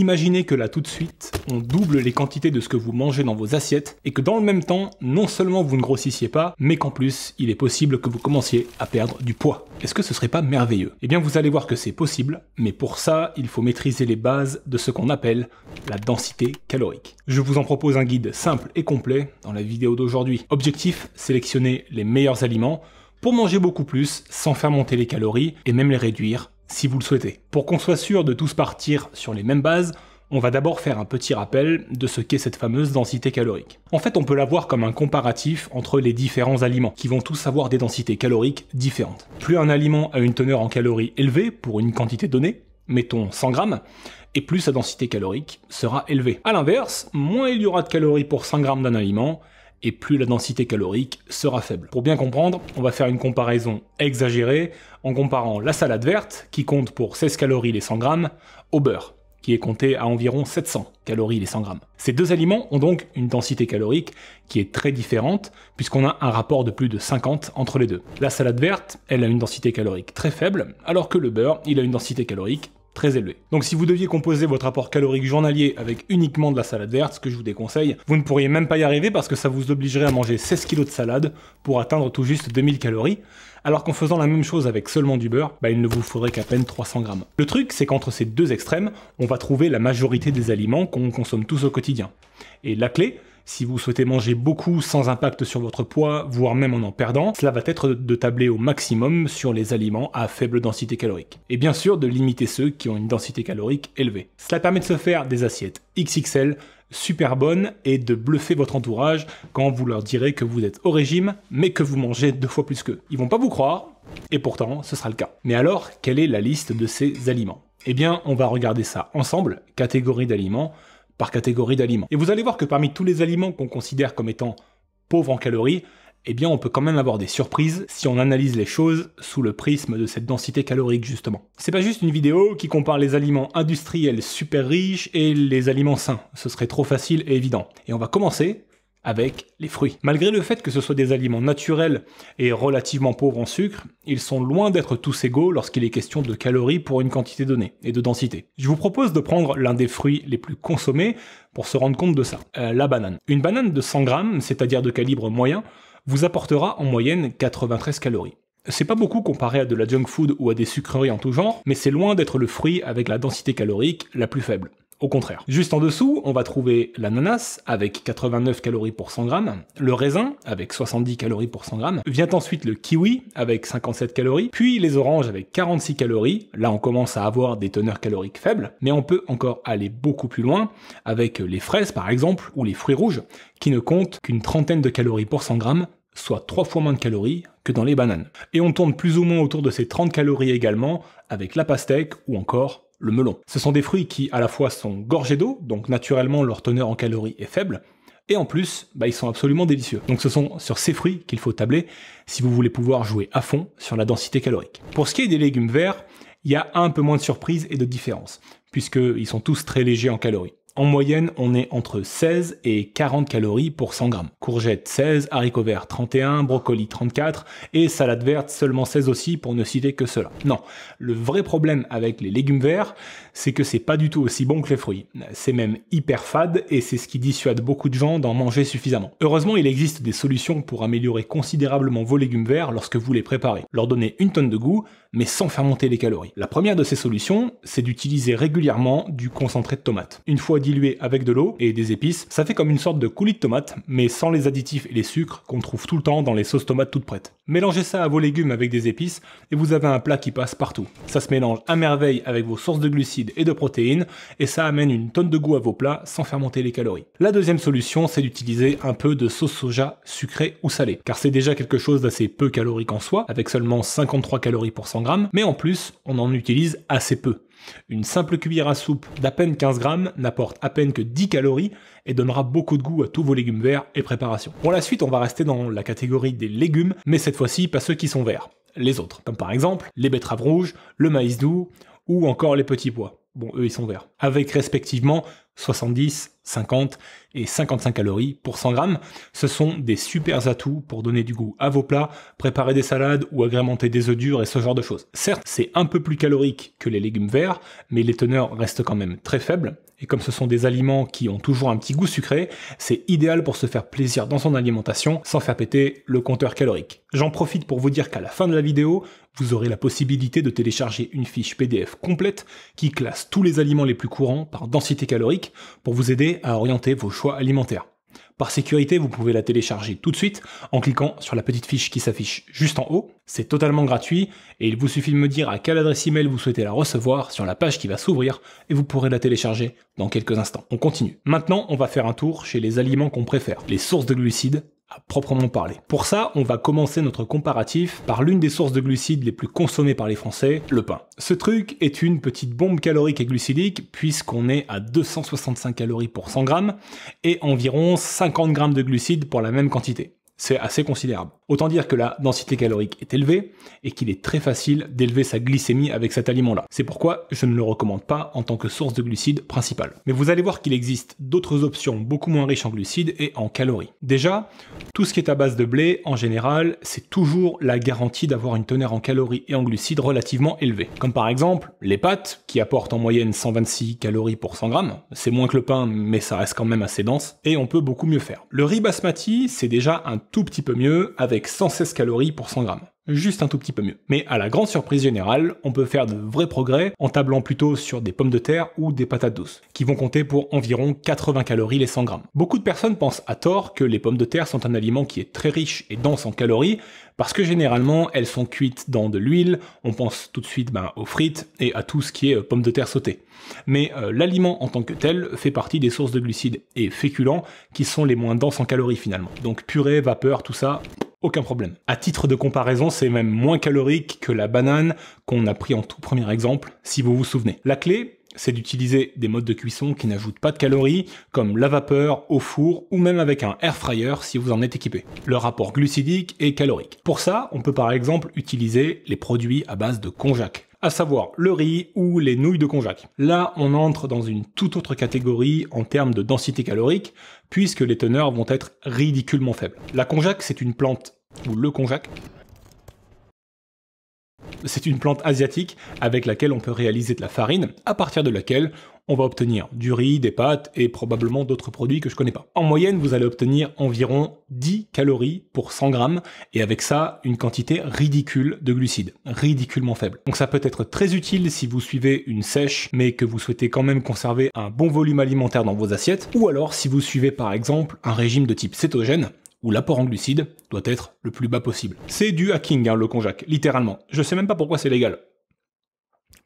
Imaginez que là tout de suite, on double les quantités de ce que vous mangez dans vos assiettes et que dans le même temps, non seulement vous ne grossissiez pas, mais qu'en plus, il est possible que vous commenciez à perdre du poids. Est-ce que ce serait pas merveilleux Eh bien, vous allez voir que c'est possible, mais pour ça, il faut maîtriser les bases de ce qu'on appelle la densité calorique. Je vous en propose un guide simple et complet dans la vidéo d'aujourd'hui. Objectif, sélectionner les meilleurs aliments pour manger beaucoup plus sans faire monter les calories et même les réduire si vous le souhaitez. Pour qu'on soit sûr de tous partir sur les mêmes bases, on va d'abord faire un petit rappel de ce qu'est cette fameuse densité calorique. En fait, on peut la voir comme un comparatif entre les différents aliments, qui vont tous avoir des densités caloriques différentes. Plus un aliment a une teneur en calories élevée pour une quantité donnée, mettons 100 grammes, et plus sa densité calorique sera élevée. A l'inverse, moins il y aura de calories pour 100 grammes d'un aliment, et plus la densité calorique sera faible. Pour bien comprendre, on va faire une comparaison exagérée en comparant la salade verte, qui compte pour 16 calories les 100 grammes, au beurre, qui est compté à environ 700 calories les 100 grammes. Ces deux aliments ont donc une densité calorique qui est très différente, puisqu'on a un rapport de plus de 50 entre les deux. La salade verte, elle a une densité calorique très faible, alors que le beurre, il a une densité calorique élevé. Donc si vous deviez composer votre apport calorique journalier avec uniquement de la salade verte, ce que je vous déconseille, vous ne pourriez même pas y arriver parce que ça vous obligerait à manger 16 kg de salade pour atteindre tout juste 2000 calories, alors qu'en faisant la même chose avec seulement du beurre, bah, il ne vous faudrait qu'à peine 300 grammes. Le truc, c'est qu'entre ces deux extrêmes, on va trouver la majorité des aliments qu'on consomme tous au quotidien. Et la clé, si vous souhaitez manger beaucoup sans impact sur votre poids, voire même en en perdant, cela va être de tabler au maximum sur les aliments à faible densité calorique. Et bien sûr de limiter ceux qui ont une densité calorique élevée. Cela permet de se faire des assiettes XXL super bonnes et de bluffer votre entourage quand vous leur direz que vous êtes au régime mais que vous mangez deux fois plus qu'eux. Ils vont pas vous croire et pourtant ce sera le cas. Mais alors, quelle est la liste de ces aliments Eh bien, on va regarder ça ensemble, catégorie d'aliments, par catégorie d'aliments. Et vous allez voir que parmi tous les aliments qu'on considère comme étant pauvres en calories, eh bien on peut quand même avoir des surprises si on analyse les choses sous le prisme de cette densité calorique justement. C'est pas juste une vidéo qui compare les aliments industriels super riches et les aliments sains, ce serait trop facile et évident. Et on va commencer avec les fruits. Malgré le fait que ce soit des aliments naturels et relativement pauvres en sucre, ils sont loin d'être tous égaux lorsqu'il est question de calories pour une quantité donnée et de densité. Je vous propose de prendre l'un des fruits les plus consommés pour se rendre compte de ça, euh, la banane. Une banane de 100 grammes, c'est-à-dire de calibre moyen, vous apportera en moyenne 93 calories. C'est pas beaucoup comparé à de la junk food ou à des sucreries en tout genre, mais c'est loin d'être le fruit avec la densité calorique la plus faible. Au contraire. Juste en dessous, on va trouver l'ananas avec 89 calories pour 100 grammes, le raisin avec 70 calories pour 100 g, vient ensuite le kiwi avec 57 calories, puis les oranges avec 46 calories. Là, on commence à avoir des teneurs caloriques faibles, mais on peut encore aller beaucoup plus loin avec les fraises par exemple ou les fruits rouges qui ne comptent qu'une trentaine de calories pour 100 grammes, soit trois fois moins de calories que dans les bananes. Et on tourne plus ou moins autour de ces 30 calories également avec la pastèque ou encore le melon. Ce sont des fruits qui à la fois sont gorgés d'eau, donc naturellement leur teneur en calories est faible, et en plus, bah, ils sont absolument délicieux. Donc ce sont sur ces fruits qu'il faut tabler si vous voulez pouvoir jouer à fond sur la densité calorique. Pour ce qui est des légumes verts, il y a un peu moins de surprise et de différence, puisqu'ils sont tous très légers en calories. En moyenne, on est entre 16 et 40 calories pour 100 grammes. Courgettes 16, haricots verts 31, brocoli 34 et salade verte seulement 16 aussi pour ne citer que cela. Non, le vrai problème avec les légumes verts, c'est que c'est pas du tout aussi bon que les fruits. C'est même hyper fade et c'est ce qui dissuade beaucoup de gens d'en manger suffisamment. Heureusement, il existe des solutions pour améliorer considérablement vos légumes verts lorsque vous les préparez. Leur donner une tonne de goût, mais sans faire monter les calories. La première de ces solutions, c'est d'utiliser régulièrement du concentré de tomate. Une fois Dilué avec de l'eau et des épices, ça fait comme une sorte de coulis de tomate, mais sans les additifs et les sucres qu'on trouve tout le temps dans les sauces tomates toutes prêtes. Mélangez ça à vos légumes avec des épices et vous avez un plat qui passe partout. Ça se mélange à merveille avec vos sources de glucides et de protéines et ça amène une tonne de goût à vos plats sans faire monter les calories. La deuxième solution, c'est d'utiliser un peu de sauce soja sucrée ou salée, car c'est déjà quelque chose d'assez peu calorique en soi, avec seulement 53 calories pour 100 grammes, mais en plus, on en utilise assez peu. Une simple cuillère à soupe d'à peine 15 grammes n'apporte à peine que 10 calories et donnera beaucoup de goût à tous vos légumes verts et préparations. Pour la suite, on va rester dans la catégorie des légumes, mais cette fois-ci pas ceux qui sont verts, les autres, comme par exemple les betteraves rouges, le maïs doux ou encore les petits pois. Bon, eux ils sont verts. Avec respectivement 70 50 et 55 calories pour 100 grammes. Ce sont des super atouts pour donner du goût à vos plats, préparer des salades ou agrémenter des œufs durs et ce genre de choses. Certes, c'est un peu plus calorique que les légumes verts, mais les teneurs restent quand même très faibles. Et comme ce sont des aliments qui ont toujours un petit goût sucré, c'est idéal pour se faire plaisir dans son alimentation sans faire péter le compteur calorique. J'en profite pour vous dire qu'à la fin de la vidéo, vous aurez la possibilité de télécharger une fiche PDF complète qui classe tous les aliments les plus courants par densité calorique pour vous aider à à orienter vos choix alimentaires. Par sécurité, vous pouvez la télécharger tout de suite en cliquant sur la petite fiche qui s'affiche juste en haut. C'est totalement gratuit et il vous suffit de me dire à quelle adresse email vous souhaitez la recevoir sur la page qui va s'ouvrir et vous pourrez la télécharger dans quelques instants. On continue. Maintenant, on va faire un tour chez les aliments qu'on préfère, les sources de glucides à proprement parler. Pour ça, on va commencer notre comparatif par l'une des sources de glucides les plus consommées par les Français, le pain. Ce truc est une petite bombe calorique et glucidique puisqu'on est à 265 calories pour 100 grammes et environ 50 grammes de glucides pour la même quantité. C'est assez considérable. Autant dire que la densité calorique est élevée et qu'il est très facile d'élever sa glycémie avec cet aliment-là. C'est pourquoi je ne le recommande pas en tant que source de glucides principale. Mais vous allez voir qu'il existe d'autres options beaucoup moins riches en glucides et en calories. Déjà, tout ce qui est à base de blé, en général, c'est toujours la garantie d'avoir une teneur en calories et en glucides relativement élevée. Comme par exemple les pâtes, qui apportent en moyenne 126 calories pour 100 grammes. C'est moins que le pain, mais ça reste quand même assez dense, et on peut beaucoup mieux faire. Le riz basmati, c'est déjà un tout petit peu mieux, avec 116 calories pour 100 grammes. Juste un tout petit peu mieux. Mais à la grande surprise générale, on peut faire de vrais progrès en tablant plutôt sur des pommes de terre ou des patates douces, qui vont compter pour environ 80 calories les 100 grammes. Beaucoup de personnes pensent à tort que les pommes de terre sont un aliment qui est très riche et dense en calories, parce que généralement elles sont cuites dans de l'huile, on pense tout de suite ben, aux frites et à tout ce qui est euh, pommes de terre sautées. Mais euh, l'aliment en tant que tel fait partie des sources de glucides et féculents qui sont les moins denses en calories finalement. Donc purée, vapeur, tout ça, aucun problème. À titre de comparaison, c'est même moins calorique que la banane qu'on a pris en tout premier exemple, si vous vous souvenez. La clé, c'est d'utiliser des modes de cuisson qui n'ajoutent pas de calories, comme la vapeur, au four ou même avec un air fryer si vous en êtes équipé. Le rapport glucidique et calorique. Pour ça, on peut par exemple utiliser les produits à base de konjac, à savoir le riz ou les nouilles de konjac. Là, on entre dans une toute autre catégorie en termes de densité calorique, puisque les teneurs vont être ridiculement faibles. La konjac, c'est une plante, ou le konjac, c'est une plante asiatique avec laquelle on peut réaliser de la farine, à partir de laquelle on va obtenir du riz, des pâtes et probablement d'autres produits que je connais pas. En moyenne, vous allez obtenir environ 10 calories pour 100 grammes et avec ça, une quantité ridicule de glucides, ridiculement faible. Donc ça peut être très utile si vous suivez une sèche mais que vous souhaitez quand même conserver un bon volume alimentaire dans vos assiettes ou alors si vous suivez par exemple un régime de type cétogène où l'apport en glucides doit être le plus bas possible. C'est du hacking, hein, le conjac, littéralement. Je sais même pas pourquoi c'est légal.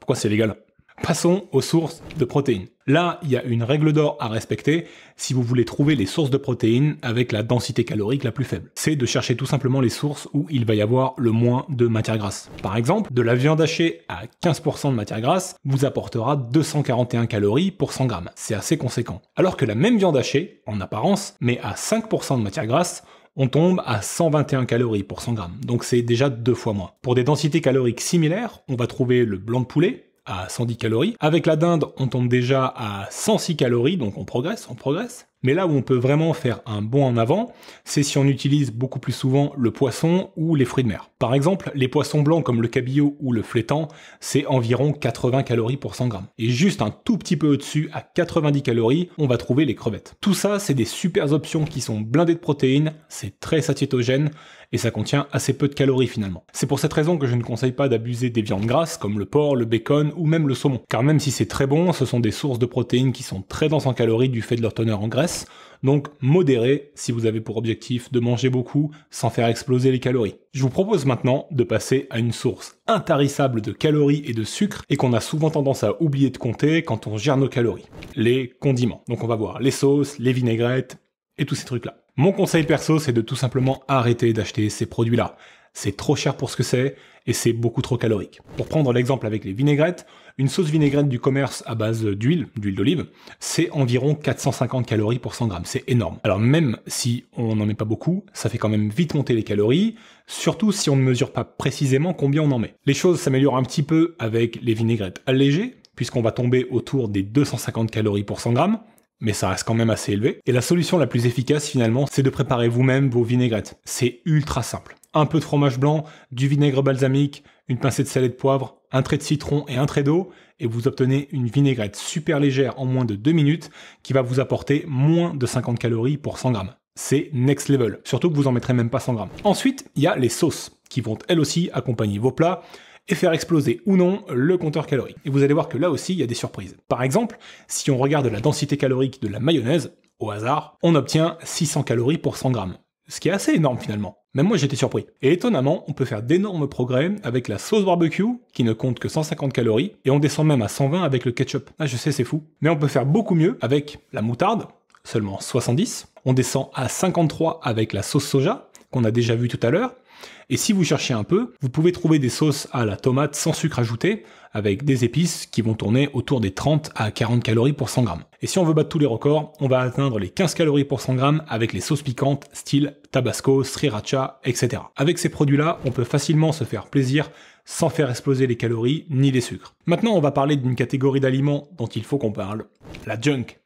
Pourquoi c'est légal Passons aux sources de protéines. Là, il y a une règle d'or à respecter si vous voulez trouver les sources de protéines avec la densité calorique la plus faible. C'est de chercher tout simplement les sources où il va y avoir le moins de matière grasse. Par exemple, de la viande hachée à 15% de matière grasse vous apportera 241 calories pour 100 grammes. C'est assez conséquent. Alors que la même viande hachée, en apparence, mais à 5% de matière grasse, on tombe à 121 calories pour 100 grammes, donc c'est déjà deux fois moins. Pour des densités caloriques similaires, on va trouver le blanc de poulet, à 110 calories. Avec la dinde, on tombe déjà à 106 calories, donc on progresse, on progresse. Mais là où on peut vraiment faire un bond en avant, c'est si on utilise beaucoup plus souvent le poisson ou les fruits de mer. Par exemple, les poissons blancs comme le cabillaud ou le flétan, c'est environ 80 calories pour 100 grammes. Et juste un tout petit peu au-dessus, à 90 calories, on va trouver les crevettes. Tout ça, c'est des super options qui sont blindées de protéines, c'est très satiétogène et ça contient assez peu de calories finalement. C'est pour cette raison que je ne conseille pas d'abuser des viandes grasses comme le porc, le bacon ou même le saumon. Car même si c'est très bon, ce sont des sources de protéines qui sont très denses en calories du fait de leur teneur en graisse donc modéré si vous avez pour objectif de manger beaucoup sans faire exploser les calories. Je vous propose maintenant de passer à une source intarissable de calories et de sucre et qu'on a souvent tendance à oublier de compter quand on gère nos calories. Les condiments. Donc on va voir les sauces, les vinaigrettes et tous ces trucs-là. Mon conseil perso, c'est de tout simplement arrêter d'acheter ces produits-là c'est trop cher pour ce que c'est et c'est beaucoup trop calorique. Pour prendre l'exemple avec les vinaigrettes, une sauce vinaigrette du commerce à base d'huile, d'huile d'olive, c'est environ 450 calories pour 100 grammes. C'est énorme. Alors même si on n'en met pas beaucoup, ça fait quand même vite monter les calories, surtout si on ne mesure pas précisément combien on en met. Les choses s'améliorent un petit peu avec les vinaigrettes allégées, puisqu'on va tomber autour des 250 calories pour 100 grammes, mais ça reste quand même assez élevé. Et la solution la plus efficace finalement, c'est de préparer vous-même vos vinaigrettes. C'est ultra simple un peu de fromage blanc, du vinaigre balsamique, une pincée de sel et de poivre, un trait de citron et un trait d'eau, et vous obtenez une vinaigrette super légère en moins de 2 minutes qui va vous apporter moins de 50 calories pour 100 grammes. C'est next level, surtout que vous en mettrez même pas 100 grammes. Ensuite, il y a les sauces qui vont elles aussi accompagner vos plats et faire exploser ou non le compteur calorique. Et vous allez voir que là aussi, il y a des surprises. Par exemple, si on regarde la densité calorique de la mayonnaise, au hasard, on obtient 600 calories pour 100 grammes. Ce qui est assez énorme finalement. Même moi j'étais surpris. Et étonnamment, on peut faire d'énormes progrès avec la sauce barbecue, qui ne compte que 150 calories, et on descend même à 120 avec le ketchup. Ah je sais c'est fou. Mais on peut faire beaucoup mieux avec la moutarde, seulement 70. On descend à 53 avec la sauce soja, qu'on a déjà vu tout à l'heure, et si vous cherchez un peu, vous pouvez trouver des sauces à la tomate sans sucre ajouté, avec des épices qui vont tourner autour des 30 à 40 calories pour 100 grammes. Et si on veut battre tous les records, on va atteindre les 15 calories pour 100 grammes avec les sauces piquantes style tabasco, sriracha, etc. Avec ces produits-là, on peut facilement se faire plaisir sans faire exploser les calories ni les sucres. Maintenant, on va parler d'une catégorie d'aliments dont il faut qu'on parle, la junk.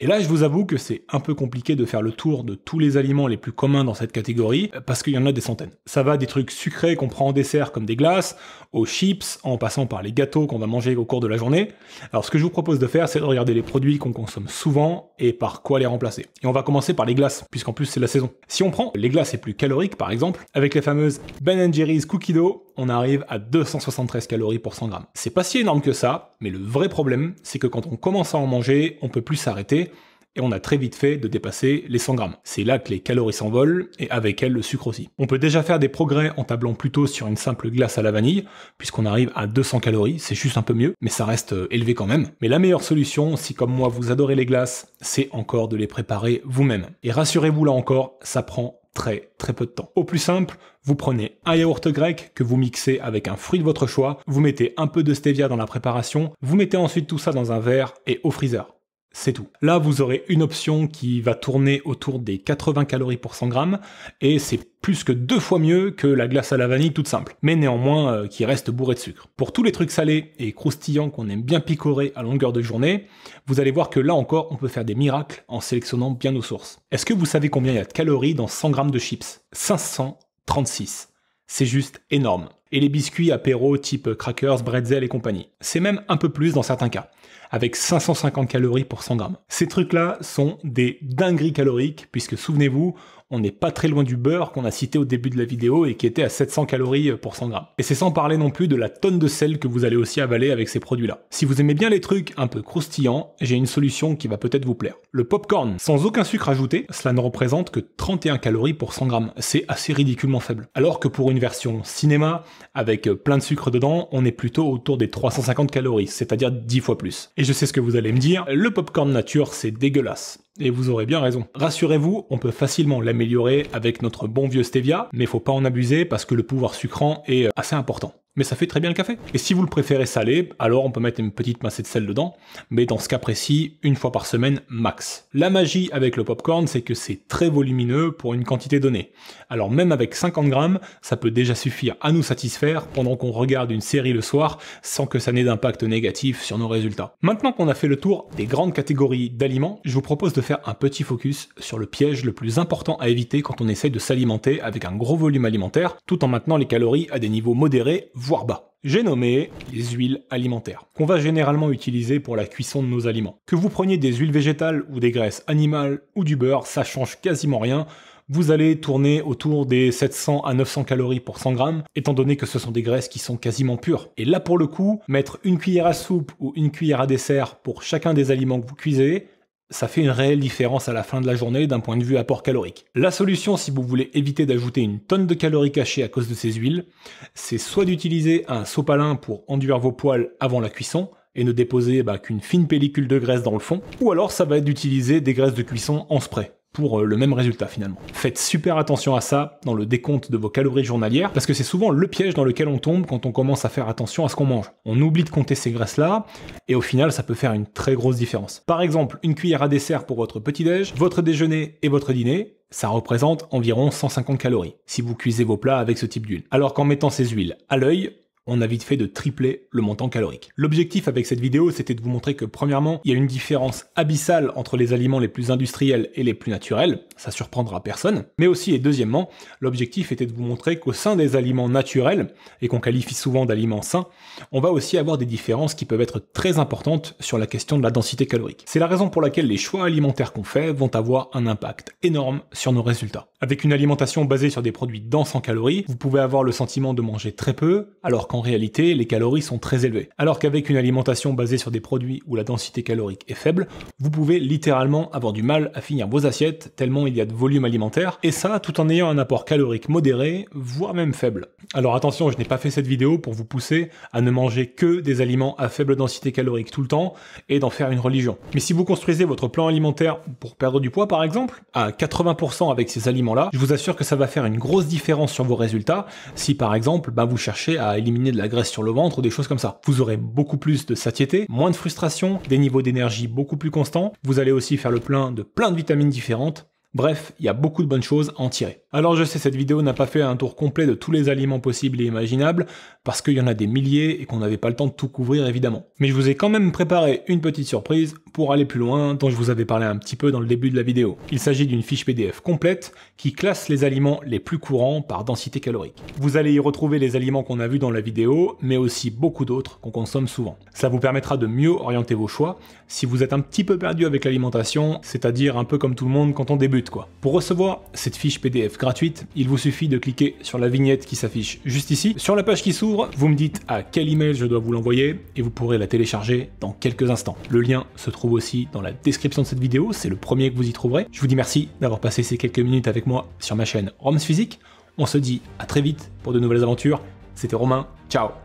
Et là, je vous avoue que c'est un peu compliqué de faire le tour de tous les aliments les plus communs dans cette catégorie, euh, parce qu'il y en a des centaines. Ça va des trucs sucrés qu'on prend en dessert comme des glaces, aux chips, en passant par les gâteaux qu'on va manger au cours de la journée. Alors ce que je vous propose de faire, c'est de regarder les produits qu'on consomme souvent et par quoi les remplacer. Et on va commencer par les glaces, puisqu'en plus c'est la saison. Si on prend les glaces les plus caloriques par exemple, avec les fameuses Ben Jerry's Cookie Dough, on arrive à 273 calories pour 100 grammes. C'est pas si énorme que ça, mais le vrai problème, c'est que quand on commence à en manger, on peut plus s'arrêter et on a très vite fait de dépasser les 100 grammes. C'est là que les calories s'envolent, et avec elles le sucre aussi. On peut déjà faire des progrès en tablant plutôt sur une simple glace à la vanille, puisqu'on arrive à 200 calories, c'est juste un peu mieux, mais ça reste euh, élevé quand même. Mais la meilleure solution, si comme moi vous adorez les glaces, c'est encore de les préparer vous-même. Et rassurez-vous là encore, ça prend très très peu de temps. Au plus simple, vous prenez un yaourt grec que vous mixez avec un fruit de votre choix, vous mettez un peu de stevia dans la préparation, vous mettez ensuite tout ça dans un verre et au freezer. C'est tout. Là, vous aurez une option qui va tourner autour des 80 calories pour 100 grammes, et c'est plus que deux fois mieux que la glace à la vanille toute simple, mais néanmoins euh, qui reste bourrée de sucre. Pour tous les trucs salés et croustillants qu'on aime bien picorer à longueur de journée, vous allez voir que là encore, on peut faire des miracles en sélectionnant bien nos sources. Est-ce que vous savez combien il y a de calories dans 100 grammes de chips 500 36. C'est juste énorme. Et les biscuits apéro type crackers, bretzel et compagnie. C'est même un peu plus dans certains cas, avec 550 calories pour 100 grammes. Ces trucs-là sont des dingueries caloriques, puisque souvenez-vous, on n'est pas très loin du beurre qu'on a cité au début de la vidéo et qui était à 700 calories euh, pour 100 grammes. Et c'est sans parler non plus de la tonne de sel que vous allez aussi avaler avec ces produits-là. Si vous aimez bien les trucs un peu croustillants, j'ai une solution qui va peut-être vous plaire. Le popcorn, sans aucun sucre ajouté, cela ne représente que 31 calories pour 100 grammes. C'est assez ridiculement faible. Alors que pour une version cinéma, avec euh, plein de sucre dedans, on est plutôt autour des 350 calories, c'est-à-dire 10 fois plus. Et je sais ce que vous allez me dire, le popcorn nature c'est dégueulasse. Et vous aurez bien raison. Rassurez-vous, on peut facilement l'améliorer avec notre bon vieux stevia, mais faut pas en abuser parce que le pouvoir sucrant est euh, assez important mais ça fait très bien le café. Et si vous le préférez salé, alors on peut mettre une petite massée de sel dedans, mais dans ce cas précis, une fois par semaine max. La magie avec le popcorn, c'est que c'est très volumineux pour une quantité donnée. Alors même avec 50 grammes, ça peut déjà suffire à nous satisfaire pendant qu'on regarde une série le soir sans que ça n'ait d'impact négatif sur nos résultats. Maintenant qu'on a fait le tour des grandes catégories d'aliments, je vous propose de faire un petit focus sur le piège le plus important à éviter quand on essaye de s'alimenter avec un gros volume alimentaire, tout en maintenant les calories à des niveaux modérés, voire bas. J'ai nommé les huiles alimentaires, qu'on va généralement utiliser pour la cuisson de nos aliments. Que vous preniez des huiles végétales ou des graisses animales ou du beurre, ça change quasiment rien. Vous allez tourner autour des 700 à 900 calories pour 100 grammes, étant donné que ce sont des graisses qui sont quasiment pures. Et là pour le coup, mettre une cuillère à soupe ou une cuillère à dessert pour chacun des aliments que vous cuisez, ça fait une réelle différence à la fin de la journée d'un point de vue apport calorique. La solution, si vous voulez éviter d'ajouter une tonne de calories cachées à cause de ces huiles, c'est soit d'utiliser un sopalin pour enduire vos poils avant la cuisson, et ne déposer bah, qu'une fine pellicule de graisse dans le fond, ou alors ça va être d'utiliser des graisses de cuisson en spray pour euh, le même résultat finalement. Faites super attention à ça dans le décompte de vos calories journalières, parce que c'est souvent le piège dans lequel on tombe quand on commence à faire attention à ce qu'on mange. On oublie de compter ces graisses-là, et au final ça peut faire une très grosse différence. Par exemple, une cuillère à dessert pour votre petit-déj, votre déjeuner et votre dîner, ça représente environ 150 calories, si vous cuisez vos plats avec ce type d'huile. Alors qu'en mettant ces huiles à l'œil, on a vite fait de tripler le montant calorique. L'objectif avec cette vidéo, c'était de vous montrer que premièrement, il y a une différence abyssale entre les aliments les plus industriels et les plus naturels, ça surprendra personne, mais aussi et deuxièmement, l'objectif était de vous montrer qu'au sein des aliments naturels, et qu'on qualifie souvent d'aliments sains, on va aussi avoir des différences qui peuvent être très importantes sur la question de la densité calorique. C'est la raison pour laquelle les choix alimentaires qu'on fait vont avoir un impact énorme sur nos résultats. Avec une alimentation basée sur des produits denses en calories, vous pouvez avoir le sentiment de manger très peu, alors qu'en réalité, les calories sont très élevées. Alors qu'avec une alimentation basée sur des produits où la densité calorique est faible, vous pouvez littéralement avoir du mal à finir vos assiettes tellement il y a de volume alimentaire, et ça tout en ayant un apport calorique modéré, voire même faible. Alors attention, je n'ai pas fait cette vidéo pour vous pousser à ne manger que des aliments à faible densité calorique tout le temps et d'en faire une religion. Mais si vous construisez votre plan alimentaire pour perdre du poids par exemple, à 80% avec ces aliments-là, je vous assure que ça va faire une grosse différence sur vos résultats si par exemple ben, vous cherchez à éliminer de la graisse sur le ventre ou des choses comme ça. Vous aurez beaucoup plus de satiété, moins de frustration, des niveaux d'énergie beaucoup plus constants. Vous allez aussi faire le plein de plein de vitamines différentes. Bref, il y a beaucoup de bonnes choses à en tirer. Alors je sais, cette vidéo n'a pas fait un tour complet de tous les aliments possibles et imaginables, parce qu'il y en a des milliers et qu'on n'avait pas le temps de tout couvrir évidemment. Mais je vous ai quand même préparé une petite surprise pour aller plus loin, dont je vous avais parlé un petit peu dans le début de la vidéo. Il s'agit d'une fiche PDF complète qui classe les aliments les plus courants par densité calorique. Vous allez y retrouver les aliments qu'on a vus dans la vidéo, mais aussi beaucoup d'autres qu'on consomme souvent. Ça vous permettra de mieux orienter vos choix si vous êtes un petit peu perdu avec l'alimentation, c'est-à-dire un peu comme tout le monde quand on débute quoi. Pour recevoir cette fiche PDF gratuite, il vous suffit de cliquer sur la vignette qui s'affiche juste ici. Sur la page qui s'ouvre, vous me dites à quel email je dois vous l'envoyer et vous pourrez la télécharger dans quelques instants. Le lien se trouve aussi dans la description de cette vidéo, c'est le premier que vous y trouverez. Je vous dis merci d'avoir passé ces quelques minutes avec moi sur ma chaîne Roms Physique. On se dit à très vite pour de nouvelles aventures. C'était Romain, ciao